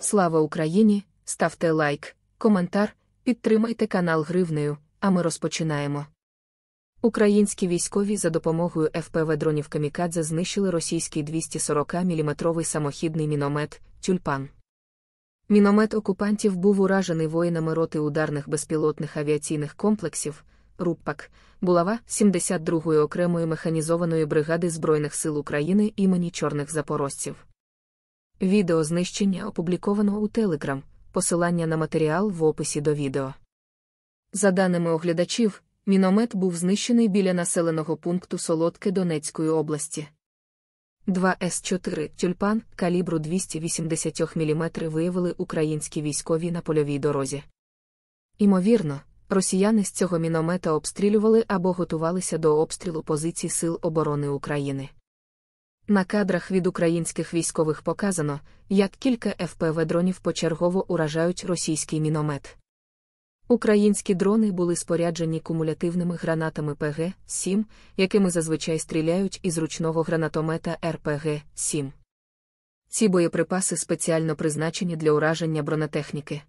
Слава Україні! Ставте лайк, коментар, підтримайте канал Гривнею, а ми розпочинаємо. Українські військові за допомогою ФПВ дронів Камікадзе знищили російський 240 мм самохідний міномет Тюльпан. Міномет окупантів був уражений воїнами роти ударних безпілотних авіаційних комплексів РУПАК, булава 72-ї окремої механізованої бригади Збройних сил України імені Чорних Запорожців. Відео знищення опубліковано у Телеграм, посилання на матеріал в описі до відео. За даними оглядачів, міномет був знищений біля населеного пункту Солодке Донецької області. 2 С4 тюльпан калібру 280 мм виявили українські військові на польовій дорозі. Імовірно, росіяни з цього міномета обстрілювали або готувалися до обстрілу позицій Сил оборони України. На кадрах від українських військових показано, як кілька ФПВ дронів почергово уражають російський міномет. Українські дрони були споряджені кумулятивними гранатами ПГ-7, якими зазвичай стріляють із ручного гранатомета РПГ-7. Ці боєприпаси спеціально призначені для ураження бронетехніки.